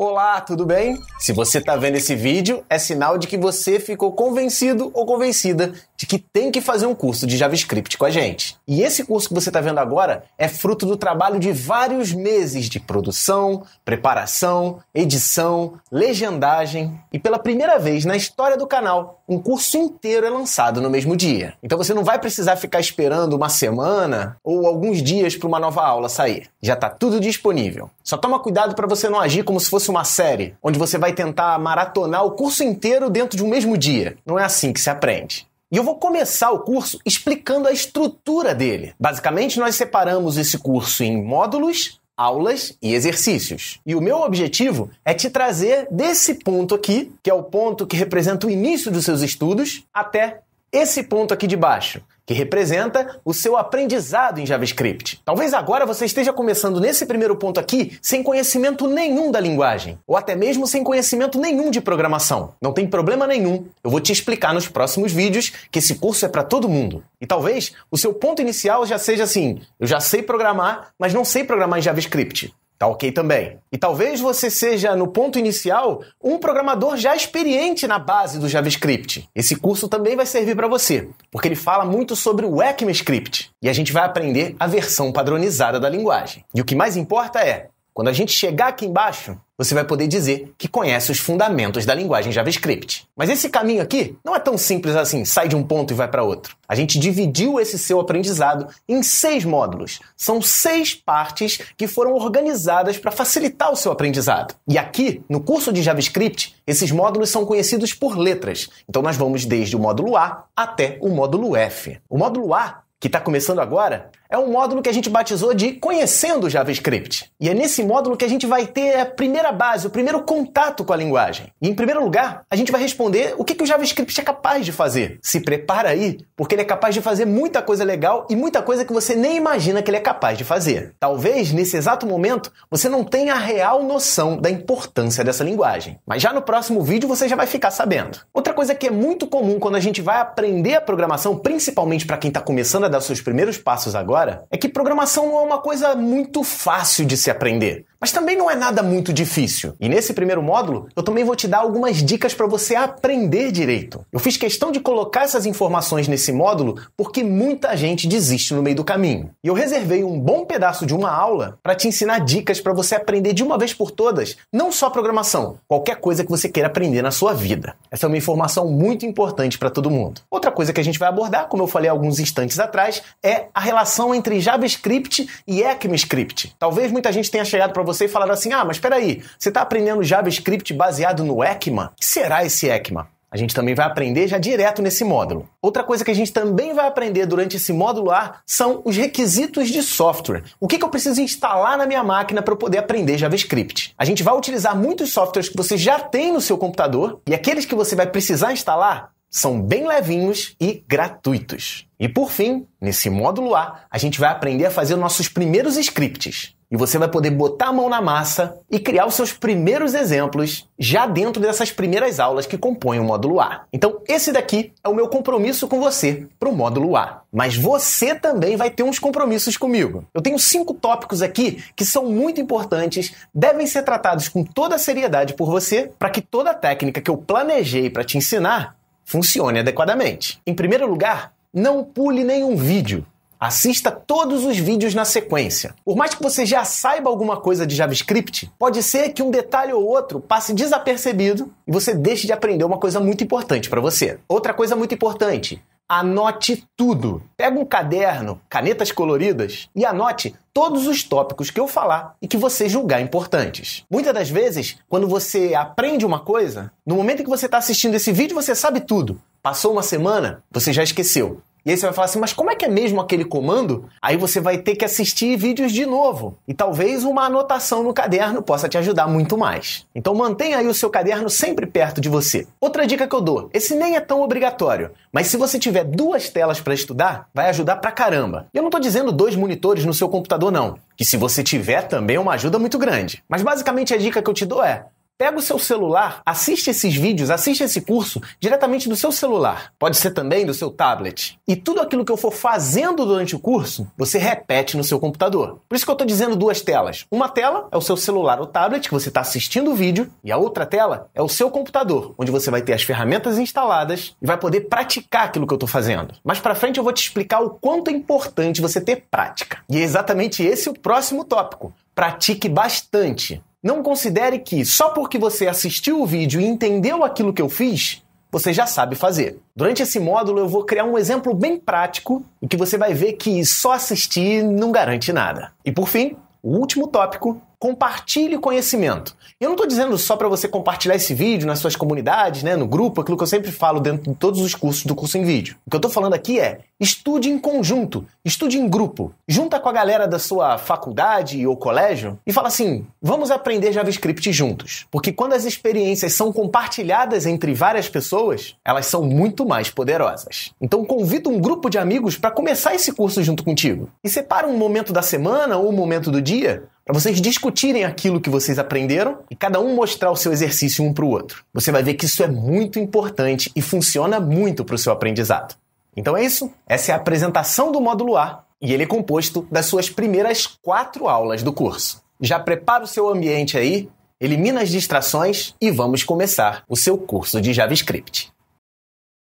Olá, tudo bem? Se você está vendo esse vídeo, é sinal de que você ficou convencido ou convencida de que tem que fazer um curso de JavaScript com a gente. E esse curso que você está vendo agora é fruto do trabalho de vários meses de produção, preparação, edição, legendagem e pela primeira vez na história do canal, um curso inteiro é lançado no mesmo dia. Então você não vai precisar ficar esperando uma semana ou alguns dias para uma nova aula sair. Já está tudo disponível. Só toma cuidado para você não agir como se fosse uma série, onde você vai tentar maratonar o curso inteiro dentro de um mesmo dia. Não é assim que se aprende. E eu vou começar o curso explicando a estrutura dele. Basicamente, nós separamos esse curso em módulos, aulas e exercícios. E o meu objetivo é te trazer desse ponto aqui, que é o ponto que representa o início dos seus estudos, até esse ponto aqui de baixo, que representa o seu aprendizado em JavaScript. Talvez agora você esteja começando nesse primeiro ponto aqui sem conhecimento nenhum da linguagem, ou até mesmo sem conhecimento nenhum de programação. Não tem problema nenhum, eu vou te explicar nos próximos vídeos que esse curso é para todo mundo. E talvez o seu ponto inicial já seja assim: eu já sei programar, mas não sei programar em JavaScript. Tá ok também. E talvez você seja, no ponto inicial, um programador já experiente na base do JavaScript. Esse curso também vai servir para você, porque ele fala muito sobre o ECMAScript. E a gente vai aprender a versão padronizada da linguagem. E o que mais importa é, quando a gente chegar aqui embaixo, você vai poder dizer que conhece os fundamentos da linguagem JavaScript. Mas esse caminho aqui não é tão simples assim, sai de um ponto e vai para outro. A gente dividiu esse seu aprendizado em seis módulos. São seis partes que foram organizadas para facilitar o seu aprendizado. E aqui, no curso de JavaScript, esses módulos são conhecidos por letras. Então nós vamos desde o módulo A até o módulo F. O módulo A que está começando agora, é um módulo que a gente batizou de Conhecendo JavaScript. E é nesse módulo que a gente vai ter a primeira base, o primeiro contato com a linguagem. E em primeiro lugar, a gente vai responder o que, que o JavaScript é capaz de fazer. Se prepara aí, porque ele é capaz de fazer muita coisa legal e muita coisa que você nem imagina que ele é capaz de fazer. Talvez, nesse exato momento, você não tenha a real noção da importância dessa linguagem. Mas já no próximo vídeo você já vai ficar sabendo. Outra coisa que é muito comum quando a gente vai aprender a programação, principalmente para quem está começando a dar seus primeiros passos agora, agora é que programação não é uma coisa muito fácil de se aprender. Mas também não é nada muito difícil. E nesse primeiro módulo, eu também vou te dar algumas dicas para você aprender direito. Eu fiz questão de colocar essas informações nesse módulo porque muita gente desiste no meio do caminho. E eu reservei um bom pedaço de uma aula para te ensinar dicas para você aprender de uma vez por todas, não só programação, qualquer coisa que você queira aprender na sua vida. Essa é uma informação muito importante para todo mundo. Outra coisa que a gente vai abordar, como eu falei alguns instantes atrás, é a relação entre JavaScript e ECMAScript. Talvez muita gente tenha chegado para você e falaram assim: ah, mas peraí, você está aprendendo JavaScript baseado no ECMA? O que será esse ECMA? A gente também vai aprender já direto nesse módulo. Outra coisa que a gente também vai aprender durante esse módulo A são os requisitos de software. O que, que eu preciso instalar na minha máquina para eu poder aprender JavaScript? A gente vai utilizar muitos softwares que você já tem no seu computador e aqueles que você vai precisar instalar são bem levinhos e gratuitos. E por fim, nesse módulo A, a gente vai aprender a fazer nossos primeiros scripts. E você vai poder botar a mão na massa e criar os seus primeiros exemplos já dentro dessas primeiras aulas que compõem o módulo A. Então, esse daqui é o meu compromisso com você para o módulo A. Mas você também vai ter uns compromissos comigo. Eu tenho cinco tópicos aqui que são muito importantes, devem ser tratados com toda a seriedade por você, para que toda a técnica que eu planejei para te ensinar funcione adequadamente. Em primeiro lugar, não pule nenhum vídeo. Assista todos os vídeos na sequência. Por mais que você já saiba alguma coisa de JavaScript, pode ser que um detalhe ou outro passe desapercebido e você deixe de aprender uma coisa muito importante para você. Outra coisa muito importante: Anote tudo. Pega um caderno, canetas coloridas e anote todos os tópicos que eu falar e que você julgar importantes. Muitas das vezes, quando você aprende uma coisa, no momento em que você está assistindo esse vídeo, você sabe tudo. Passou uma semana, você já esqueceu. E aí você vai falar assim, mas como é que é mesmo aquele comando? Aí você vai ter que assistir vídeos de novo. E talvez uma anotação no caderno possa te ajudar muito mais. Então mantenha aí o seu caderno sempre perto de você. Outra dica que eu dou, esse nem é tão obrigatório, mas se você tiver duas telas para estudar, vai ajudar pra caramba. E eu não tô dizendo dois monitores no seu computador não, que se você tiver também é uma ajuda muito grande. Mas basicamente a dica que eu te dou é: Pega o seu celular, assiste esses vídeos, assiste esse curso diretamente do seu celular. Pode ser também do seu tablet. E tudo aquilo que eu for fazendo durante o curso, você repete no seu computador. Por isso que eu estou dizendo duas telas. Uma tela é o seu celular ou tablet, que você está assistindo o vídeo, e a outra tela é o seu computador, onde você vai ter as ferramentas instaladas e vai poder praticar aquilo que eu estou fazendo. Mais para frente eu vou te explicar o quanto é importante você ter prática. E é exatamente esse o próximo tópico. Pratique bastante. Não considere que só porque você assistiu o vídeo e entendeu aquilo que eu fiz, você já sabe fazer. Durante esse módulo eu vou criar um exemplo bem prático e que você vai ver que só assistir não garante nada. E por fim, o último tópico compartilhe conhecimento. Eu não estou dizendo só para você compartilhar esse vídeo nas suas comunidades, né, no grupo, aquilo que eu sempre falo dentro de todos os cursos do curso em vídeo. O que eu estou falando aqui é estude em conjunto, estude em grupo. Junta com a galera da sua faculdade ou colégio e fala assim: vamos aprender JavaScript juntos. Porque quando as experiências são compartilhadas entre várias pessoas, elas são muito mais poderosas. Então convida um grupo de amigos para começar esse curso junto contigo. E separa um momento da semana ou um momento do dia para vocês discutirem aquilo que vocês aprenderam e cada um mostrar o seu exercício um para o outro. Você vai ver que isso é muito importante e funciona muito para o seu aprendizado. Então é isso. Essa é a apresentação do módulo A e ele é composto das suas primeiras quatro aulas do curso. Já prepara o seu ambiente aí, elimina as distrações e vamos começar o seu curso de JavaScript.